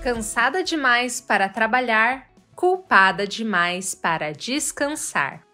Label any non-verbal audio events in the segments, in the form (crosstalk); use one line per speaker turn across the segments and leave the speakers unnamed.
Cansada demais para trabalhar, culpada demais para descansar.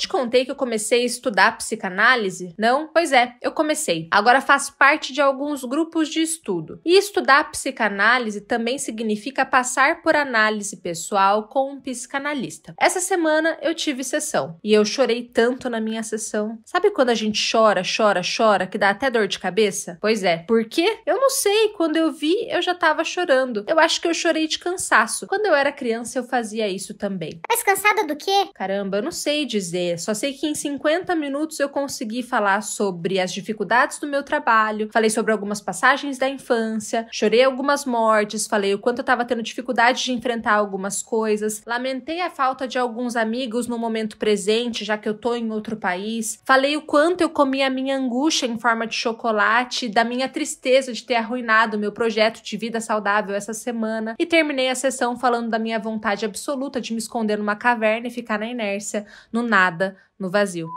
te contei que eu comecei a estudar psicanálise? Não? Pois é, eu comecei. Agora faço parte de alguns grupos de estudo. E estudar psicanálise também significa passar por análise pessoal com um psicanalista. Essa semana eu tive sessão e eu chorei tanto na minha sessão. Sabe quando a gente chora, chora, chora, que dá até dor de cabeça? Pois é. Por quê? Eu não sei. Quando eu vi, eu já tava chorando. Eu acho que eu chorei de cansaço. Quando eu era criança, eu fazia isso também. Mas cansada do quê? Caramba, eu não sei dizer só sei que em 50 minutos eu consegui falar sobre as dificuldades do meu trabalho, falei sobre algumas passagens da infância, chorei algumas mortes, falei o quanto eu tava tendo dificuldade de enfrentar algumas coisas, lamentei a falta de alguns amigos no momento presente, já que eu tô em outro país, falei o quanto eu comi a minha angústia em forma de chocolate, da minha tristeza de ter arruinado meu projeto de vida saudável essa semana e terminei a sessão falando da minha vontade absoluta de me esconder numa caverna e ficar na inércia, no nada nada, no vazio.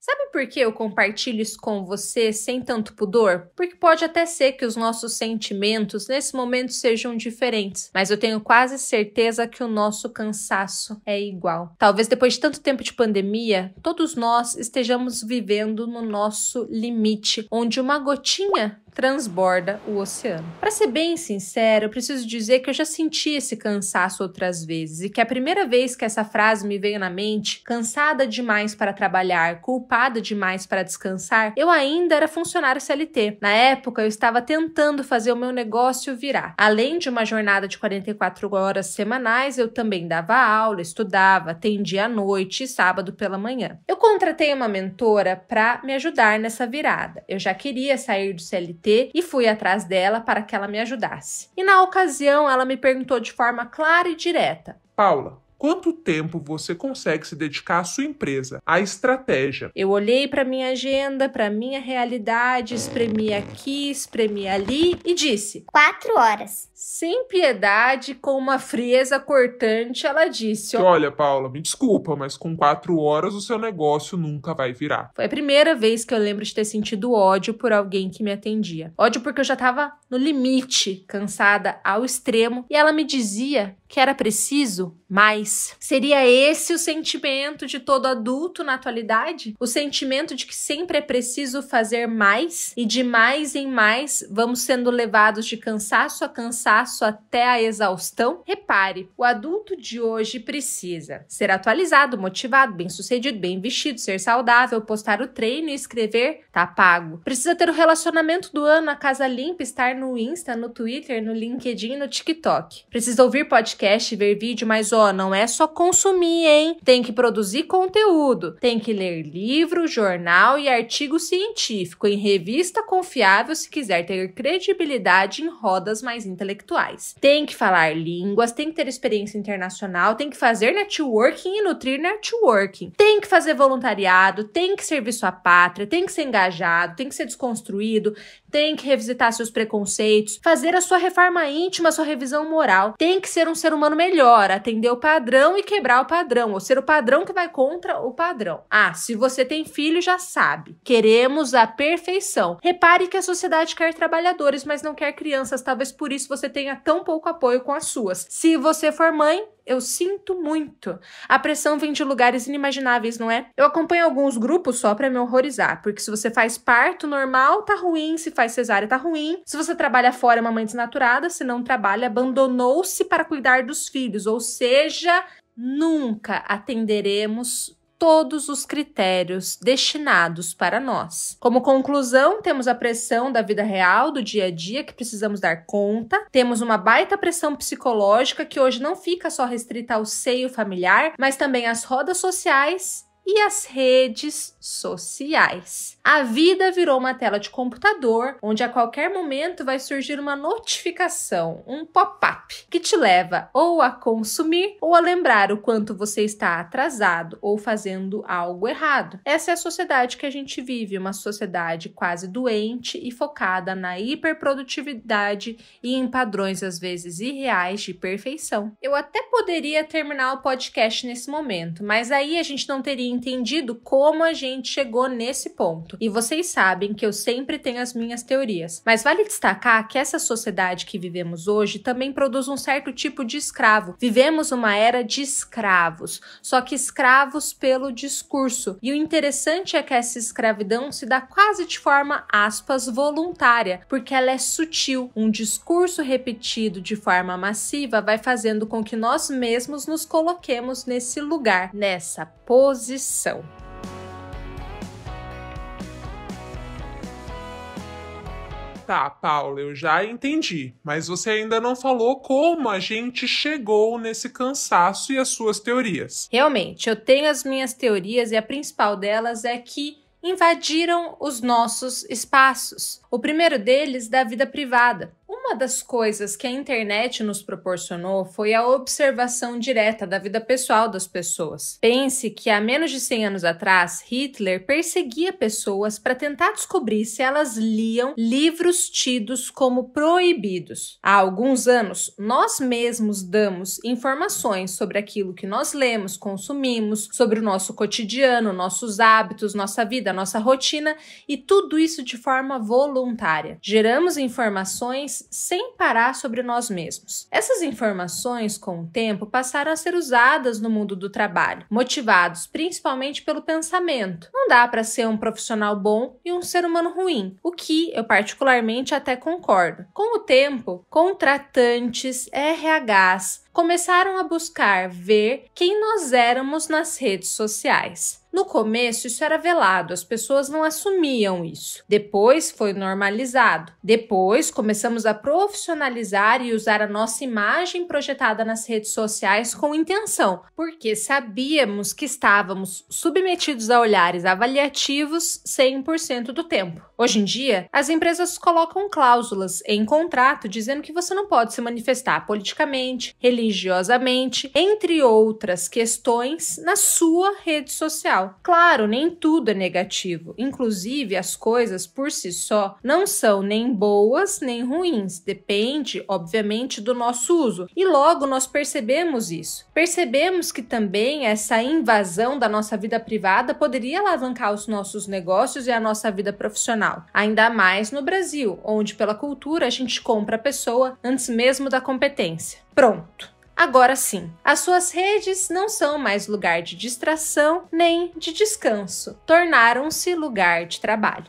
Sabe por que eu compartilho isso com você sem tanto pudor? Porque pode até ser que os nossos sentimentos nesse momento sejam diferentes, mas eu tenho quase certeza que o nosso cansaço é igual. Talvez depois de tanto tempo de pandemia, todos nós estejamos vivendo no nosso limite, onde uma gotinha transborda o oceano. Para ser bem sincero, eu preciso dizer que eu já senti esse cansaço outras vezes e que é a primeira vez que essa frase me veio na mente, cansada demais para trabalhar, culpada demais para descansar, eu ainda era funcionário CLT. Na época, eu estava tentando fazer o meu negócio virar. Além de uma jornada de 44 horas semanais, eu também dava aula, estudava, atendia à noite e sábado pela manhã. Eu contratei uma mentora para me ajudar nessa virada. Eu já queria sair do CLT e fui atrás dela para que ela me ajudasse. E na ocasião, ela me perguntou de forma clara e direta: Paula, Quanto tempo você consegue se dedicar à sua empresa, à estratégia? Eu olhei para minha agenda, para minha realidade, espremi aqui, espremi ali e disse: quatro horas. Sem piedade, com uma frieza cortante, ela disse: Olha, Paula, me desculpa, mas com quatro horas o seu negócio nunca vai virar. Foi a primeira vez que eu lembro de ter sentido ódio por alguém que me atendia. Ódio porque eu já estava no limite, cansada ao extremo, e ela me dizia que era preciso mais. Seria esse o sentimento de todo adulto na atualidade? O sentimento de que sempre é preciso fazer mais e de mais em mais vamos sendo levados de cansaço a cansaço até a exaustão? Repare, o adulto de hoje precisa ser atualizado, motivado, bem-sucedido, bem vestido, ser saudável, postar o treino e escrever, tá pago. Precisa ter o relacionamento do ano, a casa limpa, estar no Insta, no Twitter, no LinkedIn e no TikTok. Precisa ouvir podcast, ver vídeo, mas ó, não é só consumir, hein? Tem que produzir conteúdo, tem que ler livro, jornal e artigo científico em revista confiável se quiser ter credibilidade em rodas mais intelectuais. Tem que falar línguas, tem que ter experiência internacional, tem que fazer networking e nutrir networking. Tem que fazer voluntariado, tem que servir sua pátria, tem que ser engajado, tem que ser desconstruído, tem que revisitar seus preconceitos preconceitos, fazer a sua reforma íntima, a sua revisão moral. Tem que ser um ser humano melhor, atender o padrão e quebrar o padrão, ou ser o padrão que vai contra o padrão. Ah, se você tem filho, já sabe. Queremos a perfeição. Repare que a sociedade quer trabalhadores, mas não quer crianças. Talvez por isso você tenha tão pouco apoio com as suas. Se você for mãe, eu sinto muito. A pressão vem de lugares inimagináveis, não é? Eu acompanho alguns grupos só para me horrorizar, porque se você faz parto normal, tá ruim, se faz cesárea, tá ruim. Se você trabalha fora, é uma mãe desnaturada, se não trabalha, abandonou-se para cuidar dos filhos, ou seja, nunca atenderemos todos os critérios destinados para nós. Como conclusão, temos a pressão da vida real, do dia a dia, que precisamos dar conta, temos uma baita pressão psicológica que hoje não fica só restrita ao seio familiar, mas também às rodas sociais e as redes sociais. A vida virou uma tela de computador onde a qualquer momento vai surgir uma notificação, um pop-up, que te leva ou a consumir ou a lembrar o quanto você está atrasado ou fazendo algo errado. Essa é a sociedade que a gente vive, uma sociedade quase doente e focada na hiperprodutividade e em padrões às vezes irreais de perfeição. Eu até poderia terminar o podcast nesse momento, mas aí a gente não teria entendido como a gente chegou nesse ponto. E vocês sabem que eu sempre tenho as minhas teorias, mas vale destacar que essa sociedade que vivemos hoje também produz um certo tipo de escravo. Vivemos uma era de escravos, só que escravos pelo discurso. E o interessante é que essa escravidão se dá quase de forma aspas voluntária, porque ela é sutil. Um discurso repetido de forma massiva vai fazendo com que nós mesmos nos coloquemos nesse lugar, nessa posição coração. Tá, Paulo, eu já entendi, mas você ainda não falou como a gente chegou nesse cansaço e as suas teorias. Realmente, eu tenho as minhas teorias e a principal delas é que invadiram os nossos espaços. O primeiro deles da vida privada. Uma das coisas que a internet nos proporcionou foi a observação direta da vida pessoal das pessoas. Pense que há menos de 100 anos atrás, Hitler perseguia pessoas para tentar descobrir se elas liam livros tidos como proibidos. Há alguns anos, nós mesmos damos informações sobre aquilo que nós lemos, consumimos, sobre o nosso cotidiano, nossos hábitos, nossa vida, nossa rotina e tudo isso de forma voluntária. Geramos informações sem parar sobre nós mesmos. Essas informações, com o tempo, passaram a ser usadas no mundo do trabalho, motivados principalmente pelo pensamento. Não dá para ser um profissional bom e um ser humano ruim, o que eu particularmente até concordo. Com o tempo, contratantes, RHs, começaram a buscar ver quem nós éramos nas redes sociais. No começo, isso era velado, as pessoas não assumiam isso. Depois foi normalizado. Depois começamos a profissionalizar e usar a nossa imagem projetada nas redes sociais com intenção, porque sabíamos que estávamos submetidos a olhares avaliativos 100% do tempo. Hoje em dia, as empresas colocam cláusulas em contrato dizendo que você não pode se manifestar politicamente, religioso, religiosamente, entre outras questões, na sua rede social. Claro, nem tudo é negativo. Inclusive, as coisas por si só não são nem boas nem ruins, depende, obviamente, do nosso uso. E logo nós percebemos isso. Percebemos que também essa invasão da nossa vida privada poderia alavancar os nossos negócios e a nossa vida profissional, ainda mais no Brasil, onde pela cultura a gente compra a pessoa antes mesmo da competência. Pronto. Agora sim, as suas redes não são mais lugar de distração nem de descanso, tornaram-se lugar de trabalho.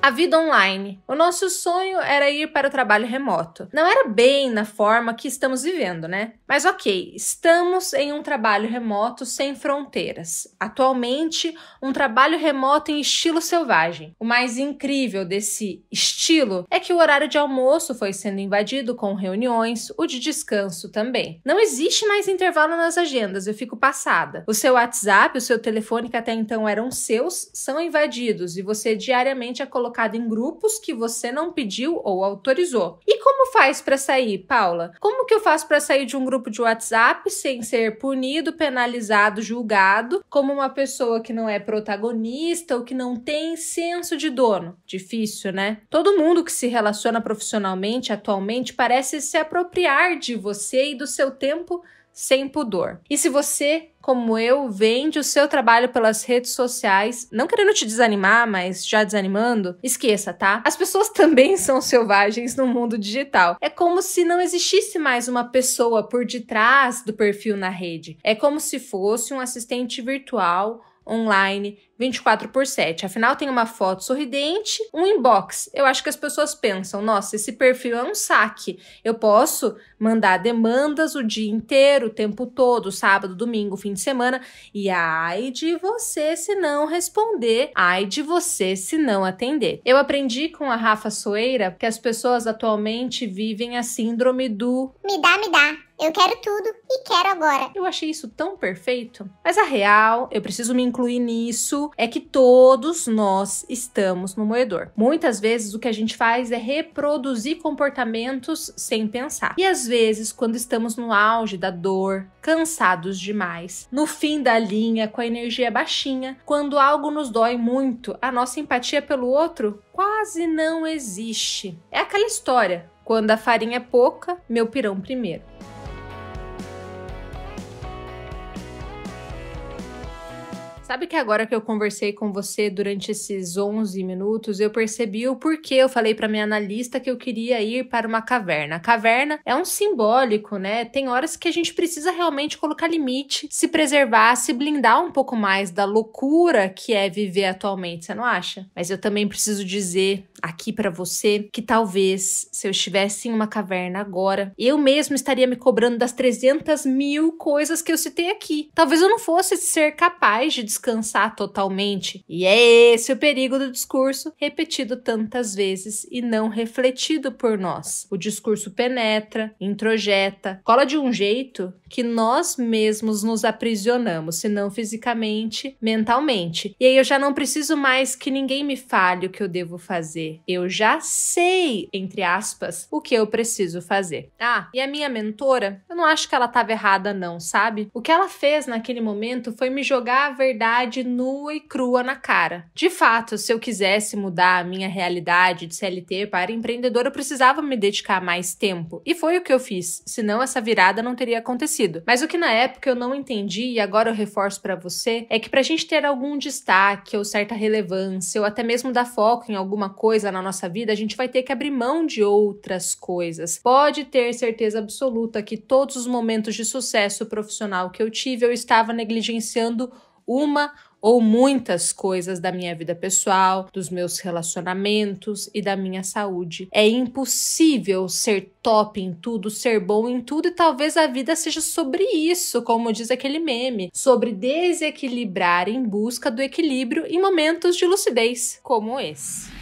A vida online. O nosso sonho era ir para o trabalho remoto. Não era bem na forma que estamos vivendo, né? Mas ok, estamos em um trabalho remoto sem fronteiras. Atualmente, um trabalho remoto em estilo selvagem. O mais incrível desse estilo é que o horário de almoço foi sendo invadido com reuniões, o de descanso também. Não existe mais intervalo nas agendas, eu fico passada. O seu WhatsApp, o seu telefone que até então eram seus, são invadidos e você diariamente é colocado colocado em grupos que você não pediu ou autorizou. E como faz para sair, Paula? Como que eu faço para sair de um grupo de WhatsApp sem ser punido, penalizado, julgado como uma pessoa que não é protagonista ou que não tem senso de dono? Difícil, né? Todo mundo que se relaciona profissionalmente atualmente parece se apropriar de você e do seu tempo sem pudor. E se você, como eu, vende o seu trabalho pelas redes sociais, não querendo te desanimar, mas já desanimando, esqueça, tá? As pessoas (laughs) também são selvagens no mundo digital. É como se não existisse mais uma pessoa por detrás do perfil na rede. É como se fosse um assistente virtual online, 24 por 7. Afinal, tem uma foto sorridente, um inbox. Eu acho que as pessoas pensam: nossa, esse perfil é um saque. Eu posso mandar demandas o dia inteiro, o tempo todo, sábado, domingo, fim de semana. E ai de você se não responder, ai de você se não atender. Eu aprendi com a Rafa Soeira que as pessoas atualmente vivem a síndrome do me dá, me dá. Eu quero tudo e quero agora. Eu achei isso tão perfeito. Mas a real, eu preciso me incluir nisso, é que todos nós estamos no moedor. Muitas vezes o que a gente faz é reproduzir comportamentos sem pensar. E às vezes, quando estamos no auge da dor, cansados demais, no fim da linha, com a energia baixinha, quando algo nos dói muito, a nossa empatia pelo outro quase não existe. É aquela história: quando a farinha é pouca, meu pirão primeiro. Sabe que agora que eu conversei com você durante esses 11 minutos, eu percebi o porquê eu falei para minha analista que eu queria ir para uma caverna. caverna é um simbólico, né? Tem horas que a gente precisa realmente colocar limite, se preservar, se blindar um pouco mais da loucura que é viver atualmente, você não acha? Mas eu também preciso dizer aqui para você que talvez se eu estivesse em uma caverna agora, eu mesmo estaria me cobrando das 300 mil coisas que eu citei aqui. Talvez eu não fosse ser capaz de descansar totalmente. E é esse o perigo do discurso repetido tantas vezes e não refletido por nós. O discurso penetra, introjeta, cola de um jeito que nós mesmos nos aprisionamos, se não fisicamente, mentalmente. E aí eu já não preciso mais que ninguém me fale o que eu devo fazer. Eu já sei, entre aspas, o que eu preciso fazer. Ah, e a minha mentora, eu não acho que ela estava errada não, sabe? O que ela fez naquele momento foi me jogar a verdade realidade nua e crua na cara. De fato, se eu quisesse mudar a minha realidade de CLT para empreendedor, eu precisava me dedicar mais tempo. E foi o que eu fiz, senão essa virada não teria acontecido. Mas o que na época eu não entendi e agora eu reforço para você é que para a gente ter algum destaque ou certa relevância ou até mesmo dar foco em alguma coisa na nossa vida, a gente vai ter que abrir mão de outras coisas. Pode ter certeza absoluta que todos os momentos de sucesso profissional que eu tive eu estava negligenciando uma ou muitas coisas da minha vida pessoal, dos meus relacionamentos e da minha saúde. É impossível ser top em tudo, ser bom em tudo e talvez a vida seja sobre isso, como diz aquele meme, sobre desequilibrar em busca do equilíbrio em momentos de lucidez como esse.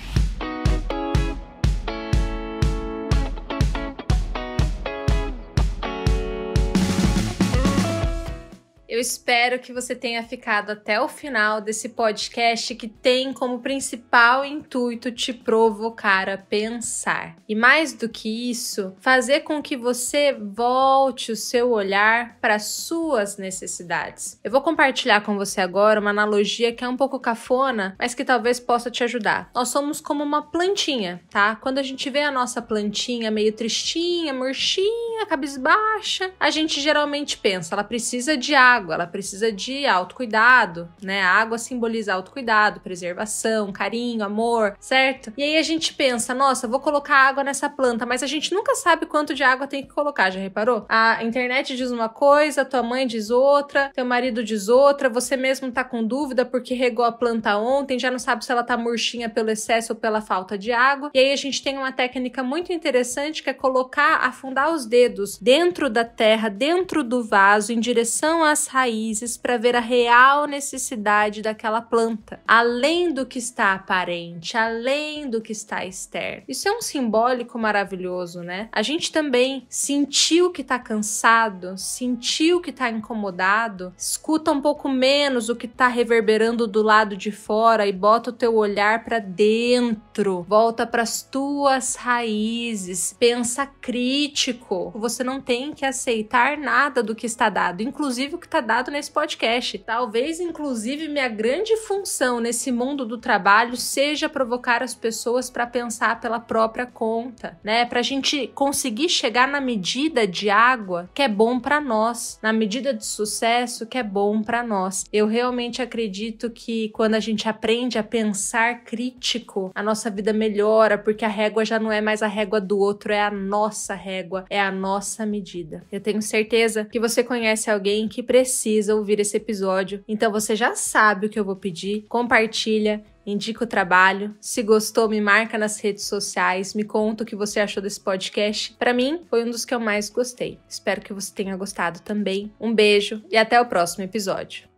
Eu espero que você tenha ficado até o final desse podcast que tem como principal intuito te provocar a pensar. E mais do que isso, fazer com que você volte o seu olhar para suas necessidades. Eu vou compartilhar com você agora uma analogia que é um pouco cafona, mas que talvez possa te ajudar. Nós somos como uma plantinha, tá? Quando a gente vê a nossa plantinha meio tristinha, murchinha, cabisbaixa, a gente geralmente pensa, ela precisa de água água, ela precisa de autocuidado, né? A água simboliza autocuidado, preservação, carinho, amor, certo? E aí a gente pensa, nossa, vou colocar água nessa planta, mas a gente nunca sabe quanto de água tem que colocar, já reparou? A internet diz uma coisa, tua mãe diz outra, teu marido diz outra, você mesmo tá com dúvida porque regou a planta ontem, já não sabe se ela tá murchinha pelo excesso ou pela falta de água. E aí a gente tem uma técnica muito interessante que é colocar, afundar os dedos dentro da terra, dentro do vaso, em direção às raízes para ver a real necessidade daquela planta, além do que está aparente, além do que está externo. Isso é um simbólico maravilhoso, né? A gente também sentiu que está cansado, sentiu que está incomodado, escuta um pouco menos o que está reverberando do lado de fora e bota o teu olhar para dentro, volta para as tuas raízes, pensa crítico. Você não tem que aceitar nada do que está dado, inclusive o que está dado nesse podcast. Talvez, inclusive, minha grande função nesse mundo do trabalho seja provocar as pessoas para pensar pela própria conta, né? Para a gente conseguir chegar na medida de água que é bom para nós, na medida de sucesso que é bom para nós. Eu realmente acredito que quando a gente aprende a pensar crítico, a nossa vida melhora, porque a régua já não é mais a régua do outro, é a nossa régua, é a nossa medida. Eu tenho certeza que você conhece alguém que precisa precisa ouvir esse episódio. Então você já sabe o que eu vou pedir. Compartilha, indica o trabalho. Se gostou, me marca nas redes sociais, me conta o que você achou desse podcast. Para mim, foi um dos que eu mais gostei. Espero que você tenha gostado também. Um beijo e até o próximo episódio.